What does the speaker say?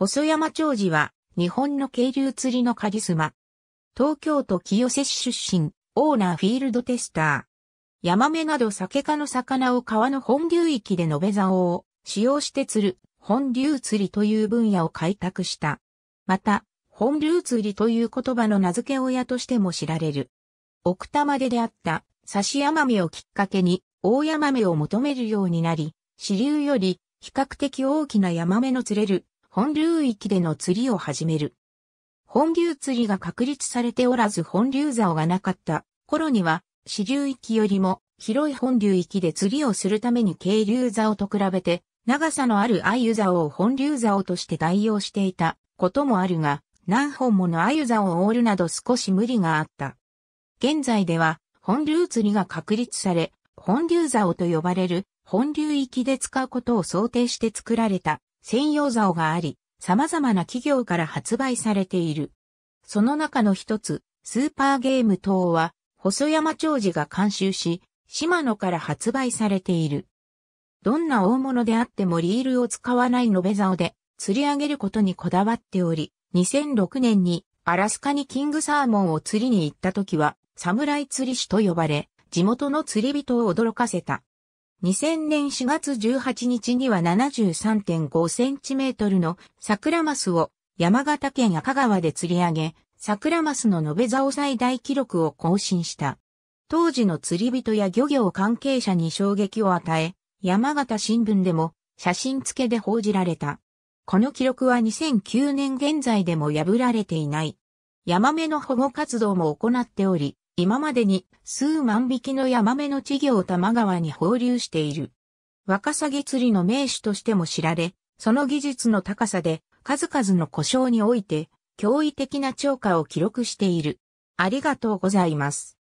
細山長寺は、日本の渓流釣りのカリスマ。東京都清瀬市出身、オーナーフィールドテスター。ヤマメなど酒科の魚を川の本流域で延べ竿を使用して釣る本流釣りという分野を開拓した。また、本流釣りという言葉の名付け親としても知られる。奥多摩で出会った刺しヤマメをきっかけに大ヤマメを求めるようになり、支流より比較的大きなヤマメの釣れる本流域での釣りを始める。本流釣りが確立されておらず本流竿がなかった頃には、支流域よりも広い本流域で釣りをするために渓流竿と比べて、長さのある鮎竿を本流竿として代用していたこともあるが、何本もの鮎竿を折るなど少し無理があった。現在では、本流釣りが確立され、本流竿と呼ばれる本流域で使うことを想定して作られた専用竿があり、様々な企業から発売されている。その中の一つ、スーパーゲーム等は、細山長寿が監修し、島野から発売されている。どんな大物であってもリールを使わない延べ竿で釣り上げることにこだわっており、2006年にアラスカにキングサーモンを釣りに行った時は、侍釣り師と呼ばれ、地元の釣り人を驚かせた。2000年4月18日には7 3 5トルの桜マスを山形県赤川で釣り上げ、桜マスの延べ竿最大記録を更新した。当時の釣り人や漁業関係者に衝撃を与え、山形新聞でも写真付けで報じられた。この記録は2009年現在でも破られていない。ヤマメの保護活動も行っており、今までに数万匹のヤマメの稚魚を多摩川に放流している。ワカサギ釣りの名手としても知られ、その技術の高さで数々の故障において驚異的な超過を記録している。ありがとうございます。